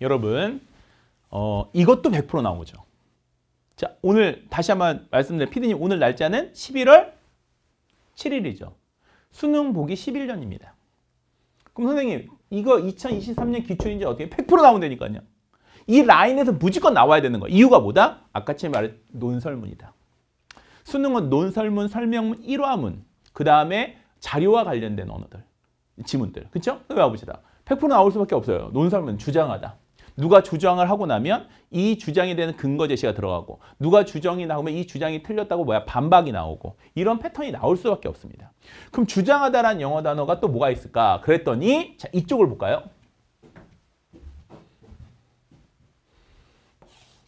여러분 어, 이것도 100% 나오죠. 자 오늘 다시 한번 말씀드린 피디님 오늘 날짜는 11월 7일이죠. 수능 보기 11일 입니다 그럼 선생님 이거 2023년 기출인지 어떻게 100% 나온다니까요. 이 라인에서 무조건 나와야 되는 거 이유가 뭐다? 아까 전에 말했 논설문이다. 수능은 논설문, 설명문, 일화문 그 다음에 자료와 관련된 언어들, 지문들 그렇 그거 봐봅시다. 100% 나올 수밖에 없어요. 논설문, 주장하다. 누가 주장을 하고 나면 이 주장에 대한 근거 제시가 들어가고 누가 주장이 나오면 이 주장이 틀렸다고 뭐야 반박이 나오고 이런 패턴이 나올 수밖에 없습니다. 그럼 주장하다라는 영어 단어가 또 뭐가 있을까? 그랬더니 자 이쪽을 볼까요?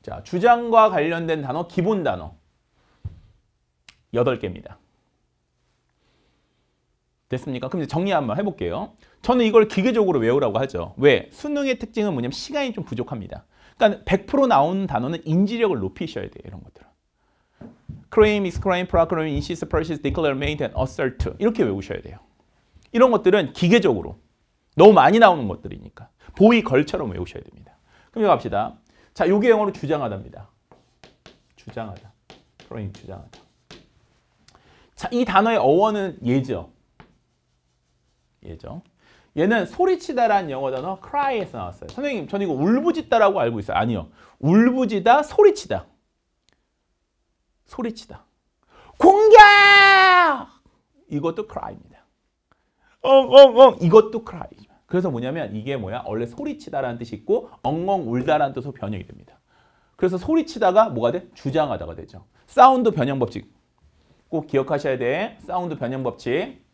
자 주장과 관련된 단어 기본 단어 8 개입니다 됐습니까? 그럼 이제 정리 한번 해볼게요. 저는 이걸 기계적으로 외우라고 하죠. 왜? 수능의 특징은 뭐냐면 시간이 좀 부족합니다. 그러니까 100%나오 단어는 인지력을 높이셔야 돼요. 이런 것들은. claim, exclaim, proclaim, insist, persist, declare, maintain, assert 이렇게 외우셔야 돼요. 이런 것들은 기계적으로 너무 많이 나오는 것들이니까 보이 걸처럼 외우셔야 됩니다. 그럼 갑시다. 자, 요게 영어로 주장하다니다 주장하다. c l a 주장하다. 자, 이 단어의 어원은 예죠. 예정. 얘는 소리치다란 영어 단어 cry에서 나왔어요. 선생님, 전 이거 울부짖다라고 알고 있어요. 아니요. 울부짖다, 소리치다. 소리치다. 공격! 이것도 cry입니다. 엉엉엉 이것도 cry. 그래서 뭐냐면 이게 뭐야? 원래 소리치다라는 뜻이 있고 엉엉 울다라는 뜻으로 변형이 됩니다. 그래서 소리치다가 뭐가 돼? 주장하다가 되죠. 사운드 변형 법칙. 꼭 기억하셔야 돼. 사운드 변형 법칙.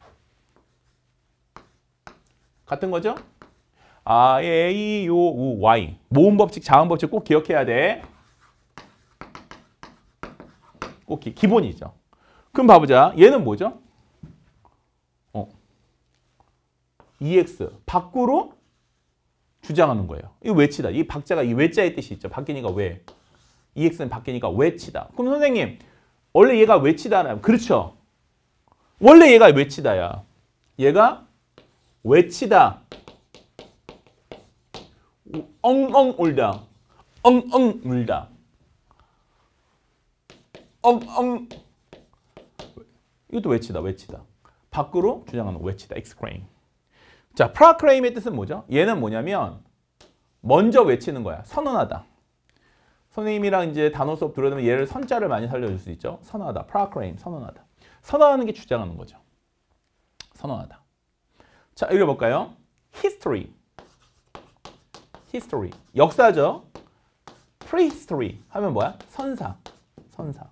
같은 거죠? 아, A, O, e, U, Y. 모음 법칙, 자음 법칙 꼭 기억해야 돼. 꼭 기, 기본이죠. 그럼 봐보자. 얘는 뭐죠? 어. EX. 밖으로 주장하는 거예요. 이 외치다. 이 박자가 이 외자의 뜻이 있죠. 바뀌니까 왜. EX는 바뀌니까 외치다. 그럼 선생님, 원래 얘가 외치다 그렇죠. 원래 얘가 외치다야. 얘가 외치다 엉엉 울다 엉엉 울다 엉엉 이것도 외치다 외치다 밖으로 주장하는 외치다 e x c l a 자 p r o c l 의 뜻은 뭐죠? 얘는 뭐냐면 먼저 외치는 거야 선언하다 선생님이랑 이제 단어 수업 들어오면 얘를 선자를 많이 살려줄 수 있죠 선언하다 p r o c l 선언하다 선언하는 게 주장하는 거죠 선언하다 자, 읽어볼까요? history. history. 역사죠. prehistory 하면 뭐야? 선사. 선사.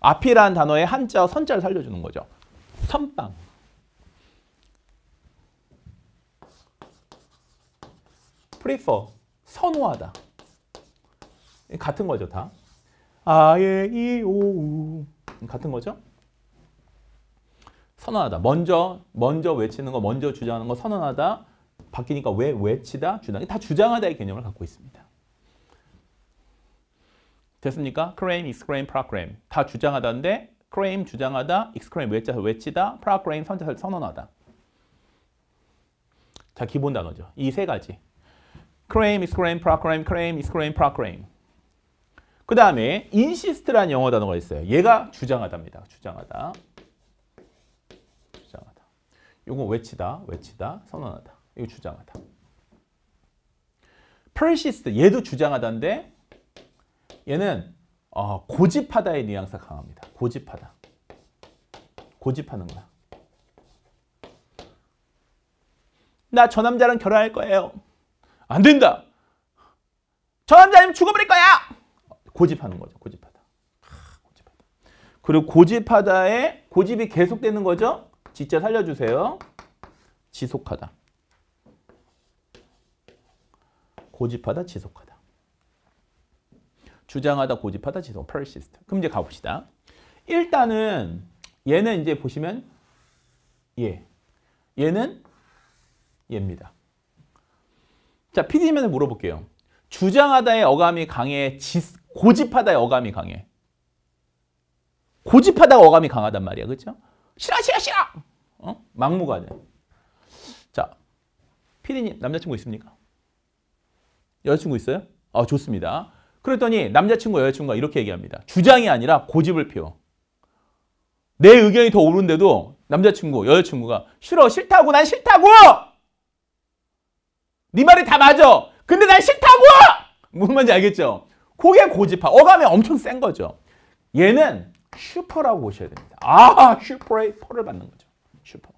앞이라 단어의 한자 선자를 살려주는 거죠. 선빵. p r e 선호하다. 같은 거죠, 다. 아예 이 오우. 같은 거죠? 선언하다. 먼저 먼저 외치는 거, 먼저 주장하는 거 선언하다. 바뀌니까 왜 외치다, 주장. 이다 주장하다의 개념을 갖고 있습니다. 됐습니까? claim, exclaim, proclaim. 다 주장하다인데 claim 주장하다, exclaim 외쳐서 외치다 proclaim 선언, 선언하다. 자, 기본 단어죠. 이 세 가지. claim, exclaim, proclaim, claim, exclaim, proclaim. 그 다음에 insist라는 영어 단어가 있어요. 얘가 주장하답니다. 주장하다. 이거 외치다, 외치다, 선언하다. 이거 주장하다. persist 얘도 주장하다인데 얘는 어, 고집하다의 뉘앙스가 강합니다. 고집하다. 고집하는 거야. 나 저 남자랑 결혼할 거예요. 안 된다. 저 남자님 죽어버릴 거야. 고집하는 거죠. 고집하다. 그리고 고집하다에 고집이 계속되는 거죠. 지자 살려주세요. 지속하다. 고집하다, 지속하다. 주장하다, 고집하다, 지속. persist. 그럼 이제 가봅시다. 일단은 얘는 이제 보시면 얘. 예. 얘는 얘입니다. 자, PD면은 물어볼게요. 주장하다의 어감이 강해, 지, 고집하다의 어감이 강해. 고집하다가 어감이 강하단 말이야. 그렇죠? 싫어 싫어 싫어. 어? 막무가 내 자, 피디님 남자친구 있습니까? 여자친구 있어요? 아 좋습니다. 그랬더니 남자친구 여자친구가 이렇게 얘기합니다. 주장이 아니라 고집을 피워. 내 의견이 더 옳은데도 남자친구 여자친구가 싫어 싫다고 난 싫다고. 네 말이 다 맞아. 근데 난 싫다고. 무슨 말인지 알겠죠? 그게 고집파. 어감이 엄청 센 거죠. 얘는 슈퍼라고 보셔야 됩니다. 아, 슈퍼의 퍼를 받는 거죠. 슈퍼.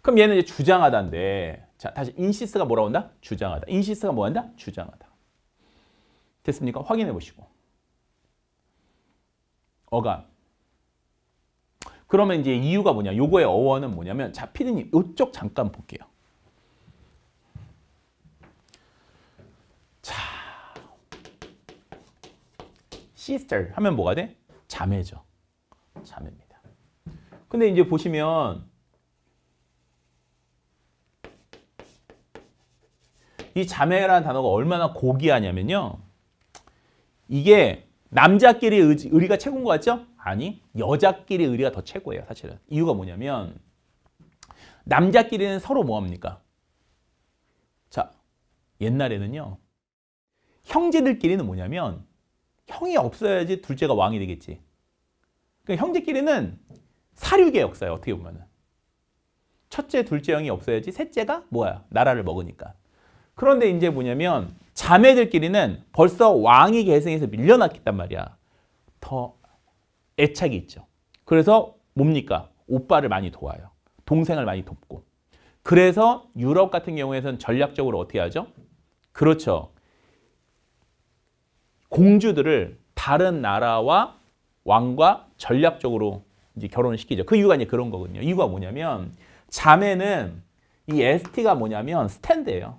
그럼 얘는 이제 주장하다인데 자, 다시 인시스가 뭐라 온다? 주장하다. 인시스가 뭐 한다? 주장하다. 됐습니까? 확인해 보시고. 어감. 그러면 이제 이유가 뭐냐? 요거의 어원은 뭐냐면 자, 피디님 요쪽 잠깐 볼게요. 자, sister 하면 뭐가 돼? 자매죠. 자매입니다. 근데 이제 보시면 이 자매라는 단어가 얼마나 고귀하냐면요. 이게 남자끼리 의지, 의리가 최고인 것 같죠? 아니, 여자끼리 의리가 더 최고예요, 사실은. 이유가 뭐냐면 남자끼리는 서로 뭐합니까? 자, 옛날에는요. 형제들끼리는 뭐냐면 형이 없어야지 둘째가 왕이 되겠지. 그러니까 형제끼리는 사륙의 역사예요. 어떻게 보면은. 첫째, 둘째 형이 없어야지 셋째가 뭐야? 나라를 먹으니까. 그런데 이제 뭐냐면 자매들끼리는 벌써 왕이 계승해서 밀려났겠단 말이야. 더 애착이 있죠. 그래서 뭡니까? 오빠를 많이 도와요. 동생을 많이 돕고. 그래서 유럽 같은 경우에는 전략적으로 어떻게 하죠? 그렇죠. 공주들을 다른 나라와 왕과 전략적으로 이제 결혼시키죠. 그 이유가 이제 그런 거거든요. 이유가 뭐냐면 자매는 이 ST가 뭐냐면 스탠드예요.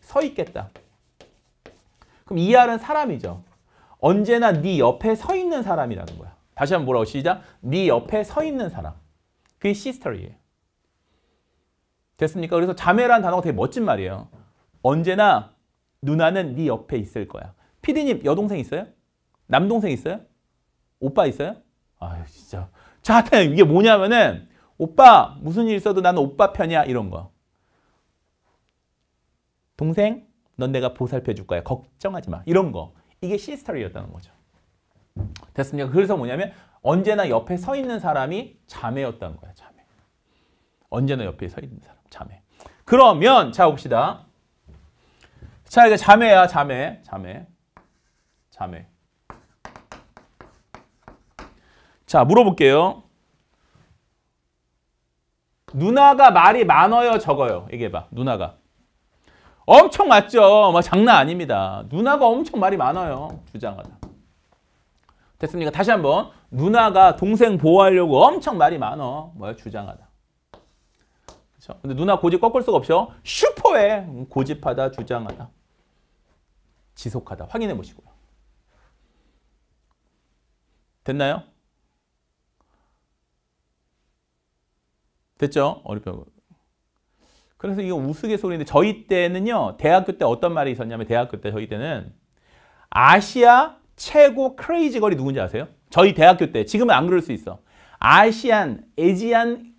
서 있겠다. 그럼 ER은 사람이죠. 언제나 네 옆에 서 있는 사람이라는 거야. 다시 한번 뭐라고 시작? 네 옆에 서 있는 사람. 그게 시스터리예요. 됐습니까? 그래서 자매란 단어가 되게 멋진 말이에요. 언제나 누나는 네 옆에 있을 거야. 피디님 여동생 있어요? 남동생 있어요? 오빠 있어요? 아유 진짜 자 이게 뭐냐면은 오빠 무슨 일 있어도 나는 오빠 편이야 이런 거 동생 넌 내가 보살펴 줄 거야 걱정하지 마 이런 거 이게 시스터리였다는 거죠 됐습니까? 그래서 뭐냐면 언제나 옆에 서 있는 사람이 자매였다는 거야 자매 언제나 옆에 서 있는 사람 자매 그러면 자 봅시다 자 이게 자매야 자매 자매 3회. 자, 물어볼게요. 누나가 말이 많아요, 적어요? 얘기봐 누나가. 엄청 맞죠? 막 뭐 장난 아닙니다. 누나가 엄청 말이 많아요, 주장하다. 됐습니까? 다시 한번. 누나가 동생 보호하려고 엄청 말이 많어. 뭐야, 주장하다. 그렇 근데 누나 고집 꺾을 수가 없죠? 슈퍼해. 고집하다, 주장하다. 지속하다. 확인해 보시고요. 됐나요? 됐죠? 어렵다고. 그래서 이거 우스갯소리인데 저희 때는요. 대학교 때 어떤 말이 있었냐면 대학교 때 저희 때는 아시아 최고 크레이지 걸이 누군지 아세요? 저희 대학교 때. 지금은 안 그럴 수 있어. 아시안, 에지안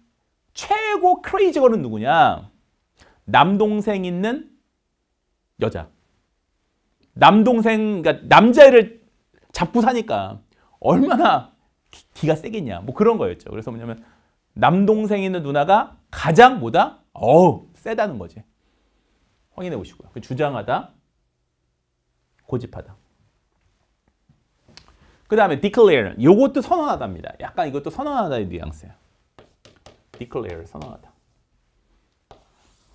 최고 크레이지 걸은 누구냐? 남동생 있는 여자. 남동생, 그러니까 남자애를 잡고 사니까. 얼마나 기, 가 세겠냐. 뭐 그런 거였죠. 그래서 뭐냐면 남동생 있는 누나가 가장 뭐다? 어우, 세다는 거지. 확인해 보시고요. 그 주장하다, 고집하다. 그 다음에 declare. 요것도 선언하다니다 약간 이것도 선언하다의 뉘앙스예요. declare, 선언하다.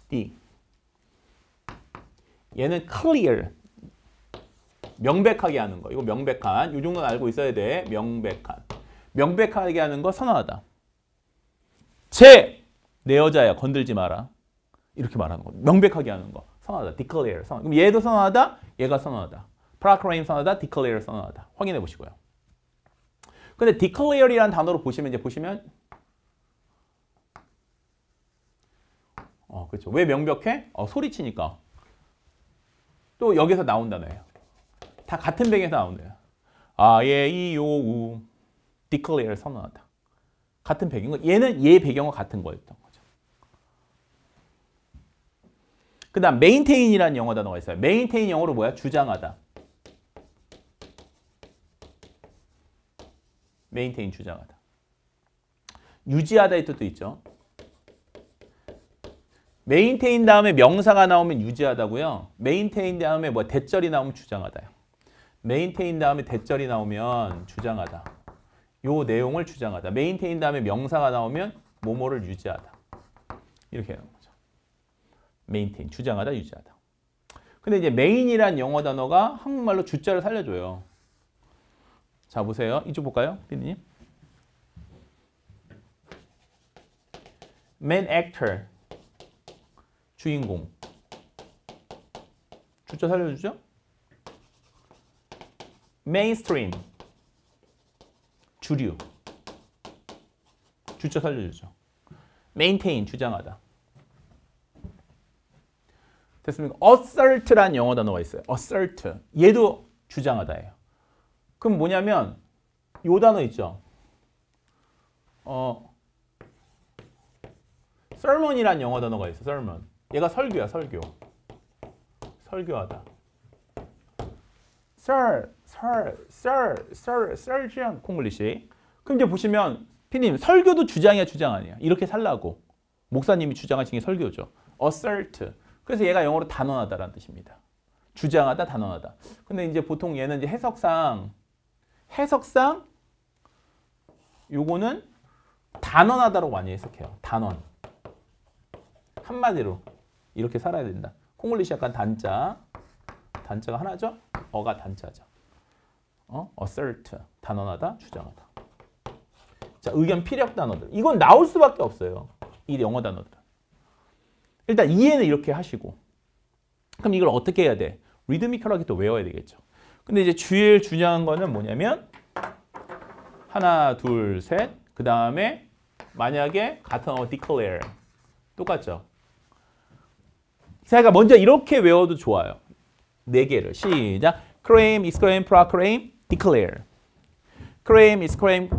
D. 얘는 clear, 명백하게 하는 거. 이거 명백한. 이 정도는 알고 있어야 돼. 명백한. 명백하게 하는 거 선언하다. 제! 내 여자야. 건들지 마라. 이렇게 말하는 거. 명백하게 하는 거. 선언하다. declare. 선언. 그럼 얘도 선언하다. 얘가 선언하다. proclaim 선언하다. declare 선언하다. 확인해 보시고요. 근데 declare이라는 단어로 보시면 이제 보시면 어, 그렇죠. 왜 명백해? 어, 소리치니까. 또 여기서 나온다네요. 다 같은 백에서 나오네요. 아예 이요우 d e c l 를 선언하다. 같은 배경. 얘는 얘 배경과 같은 거였던 거죠. 그 다음 m a i n 이라는 영어 단어가 있어요. m a i n 영어로 뭐야? 주장하다. m a i n 주장하다. 유지하다의 뜻도 있죠. m a i n 다음에 명사가 나오면 유지하다고요. m a i n 다음에 뭐 대절이 나오면 주장하다요. 메인테인 다음에 대절이 나오면 주장하다. 요 내용을 주장하다. 메인테인 다음에 명사가 나오면 모모를 유지하다. 이렇게 하는 거죠. 메인테인, 주장하다, 유지하다. 근데 이제 메인이란 영어 단어가 한국말로 주자를 살려줘요. 자, 보세요. 이쪽 볼까요? 피디님. main actor 주인공 주자 살려주죠? 메인스트림 주류 주자 살려주죠. m a i n 주장하다. 됐습니까? a s s r t 란 영어 단어가 있어요. assert 얘도 주장하다예요. 그럼 뭐냐면 요 단어 있죠. 어 s e 이란 영어 단어가 있어. s e r 얘가 설교야, 설교. 설교하다. 썰, 썰, 썰, 썰, 썰지한 콩글리시. 그럼 이제 보시면 피님 설교도 주장이야 주장 아니야. 이렇게 살라고 목사님이 주장하신 게 설교죠. assert. 그래서 얘가 영어로 단언하다라는 뜻입니다. 주장하다, 단언하다. 근데 이제 보통 얘는 이제 해석상 해석상 요거는 단언하다로 많이 해석해요. 단언. 한마디로 이렇게 살아야 된다. 콩글리시 약간 단자. 단자가 하나죠. 어가 단자죠. 어? assert, 단언하다, 주장하다. 자, 의견 피력 단어들. 이건 나올 수밖에 없어요. 이 영어 단어들. 일단 이해는 이렇게 하시고 그럼 이걸 어떻게 해야 돼? 리드미컬하게 또 외워야 되겠죠. 근데 이제 주일 중요한 거는 뭐냐면 하나, 둘, 셋. 그 다음에 만약에 같은 어 declare 똑같죠. 사이가 먼저 이렇게 외워도 좋아요. 네 개를 시작. c l a m e x c l a m p r o c l a m declare. c l a m e x c l a m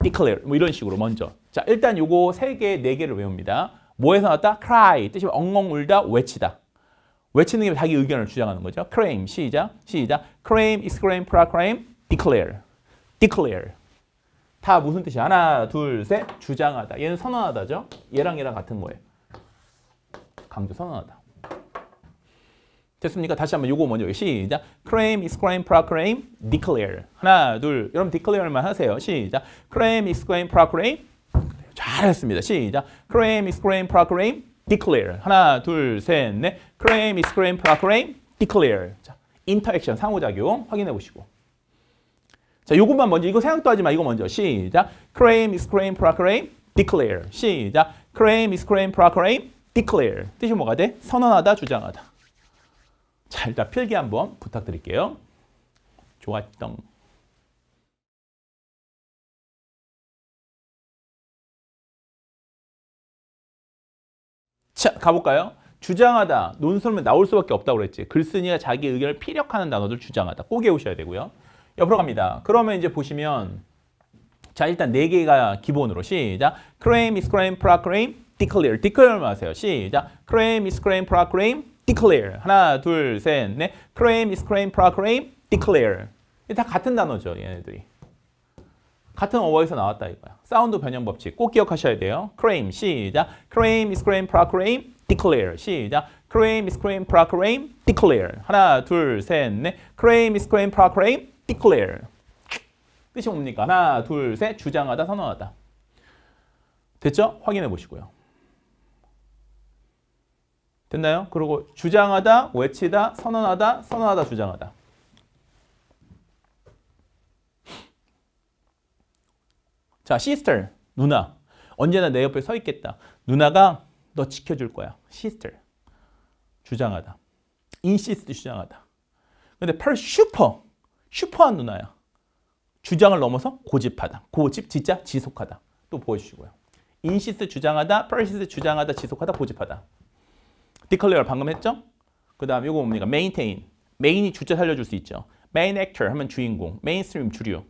declare. 뭐 이런 식으로 먼저. 자, 일단 요거 세 개, 네 개를 외웁니다. 뭐에서 나왔다? cry. 뜻이 엉엉 울다, 외치다. 외치는 게 자기 의견을 주장하는 거죠. c l a m 시작, 시작. c l a m e x c l a m p r o c l a m declare. declare. 다 무슨 뜻이야? 하나, 둘, 셋, 주장하다. 얘는 선언하다죠? 얘랑 얘랑 같은 거예요. 강조 선언하다. 됐습니까? 다시 한번 요거 먼저 시작. claim, exclaim, proclaim, declare. 하나, 둘. 여러분 declare만 하세요. 시작. claim, exclaim, proclaim. 잘했습니다. 시작. claim, exclaim, proclaim, declare. 하나, 둘, 셋, 넷. claim, exclaim, proclaim, declare. 자, 인터액션 상호작용 확인해 보시고. 자, 요것만 먼저 이거 생각도 하지 마. 이거 먼저. 시작. claim, exclaim, proclaim, declare. 시작. claim, exclaim, proclaim, declare. 뜻이 뭐가 돼? 선언하다, 주장하다. 자, 일단 필기 한번 부탁드릴게요. 좋았던 자, 가볼까요? 주장하다, 논설문 나올 수밖에 없다고 그랬지. 글쓴이가 자기 의견을 피력하는 단어들 주장하다. 꼭 외우셔야 되고요. 옆으로 갑니다. 그러면 이제 보시면 자, 일단 네 개가 기본으로 시작. claim, is claim, proclaim, declare. declare 하세요. 시작. claim, is claim, proclaim, declare 하나 둘셋넷 claim, exclaim, proclaim, declare 다 같은 단어죠 얘네들이 같은 어워에서 나왔다 이거야 사운드 변형 법칙 꼭 기억하셔야 돼요 claim 시작 claim, exclaim, proclaim, declare 시작 claim, exclaim, proclaim, declare 하나 둘셋넷 claim, exclaim, proclaim, declare 뜻이 뭡니까? 하나 둘셋 주장하다 선언하다 됐죠? 확인해 보시고요 됐나요? 그리고 주장하다, 외치다, 선언하다, 선언하다, 주장하다. 자, s i s 누나. 언제나 내 옆에 서 있겠다. 누나가 너 지켜줄 거야. s i s 주장하다. i n s i 주장하다. 근데 p 슈퍼. 슈퍼한 누나야. 주장을 넘어서 고집하다. 고집 진짜 지속하다. 또 보여주시고요. i n s i 주장하다, p e r s 주장하다, 지속하다, 고집하다. declare 방금 했죠? 그 다음 이거 뭡니까? maintain. main이 주체 살려줄 수 있죠. main actor 하면 주인공. mainstream 주류.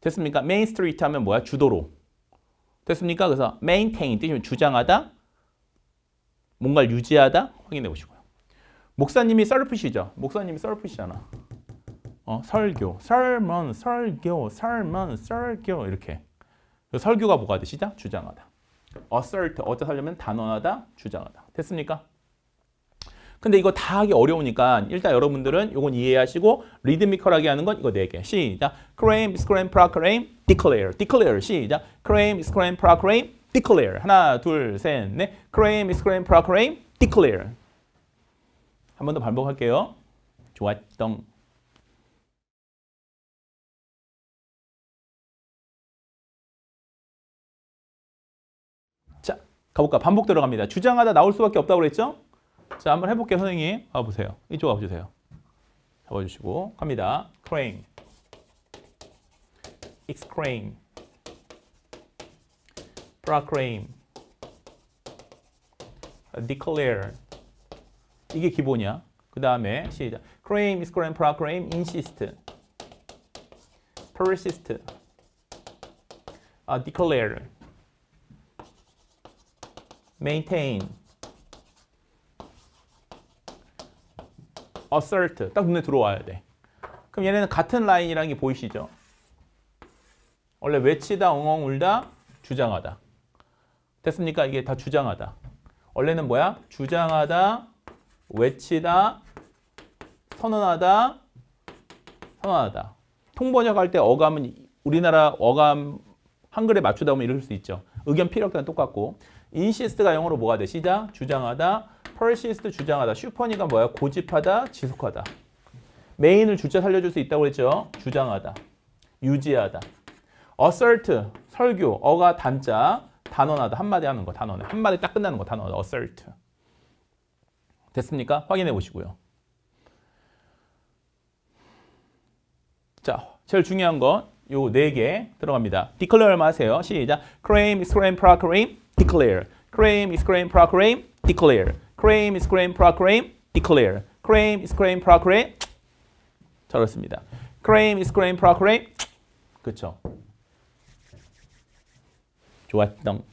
됐습니까? main street 하면 뭐야? 주도로. 됐습니까? 그래서 maintain 뜻이면 주장하다, 뭔가를 유지하다 확인해 보시고요. 목사님이 썰프시죠? 목사님이 썰프시잖아. 어, 설교, 설문, 설교, 설문, 설교 이렇게. 설교가 뭐가 되시죠? 주장하다. assert, 어쩌 하려면 단언하다, 주장하다. 됐습니까? 근데 이거 다 하기 어려우니까 일단 여러분들은 이건 이해하시고 리드미컬하게 하는 건 이거 네 개. 시작. claim, exclaim, proclaim, declare. declare. 시작. claim, exclaim, proclaim, declare. 하나, 둘, 셋, 넷. claim, exclaim, proclaim, declare. 한 번 더 반복할게요. 좋았던 가볼까? 반복 들어갑니다. 주장하다 나올 수밖에 없다고 그랬죠? 자, 한번 해볼게요, 선생님. 와보세요. 이쪽 와주세요. 잡아주시고 갑니다. crane, excrane, proclaim, declare 이게 기본이야. 그 다음에 시작. claim, exclaim, proclaim, insist, persist, declare, maintain assert 딱 눈에 들어와야 돼. 그럼 얘네는 같은 라인이라는 게 보이시죠? 원래 외치다, 엉엉 울다, 주장하다. 됐습니까? 이게 다 주장하다. 원래는 뭐야? 주장하다, 외치다, 선언하다, 선언하다. 통번역할 때 어감은 우리나라 어감 한글에 맞추다 보면 이럴 수 있죠. 의견 피력과는 똑같고 인시스트가 영어로 뭐가 돼? 시작, 주장하다, persist 주장하다. 슈퍼니가 뭐야? 고집하다, 지속하다. 메인을 주자 살려줄 수 있다고 했죠? 주장하다, 유지하다. assert, 설교, 어가 단자, 단언하다. 한마디 하는 거, 단언. 한마디 딱 끝나는 거, 단언, assert. 됐습니까? 확인해 보시고요. 자, 제일 중요한 건 요 네 개 들어갑니다. declare 마세요. 시작. claim, exclaim, proclaim, declare. claim, exclaim, proclaim, declare. claim is claim pro declare. claim is claim pro claim 잘했습니다. claim is claim pro claim 그렇죠. 좋았던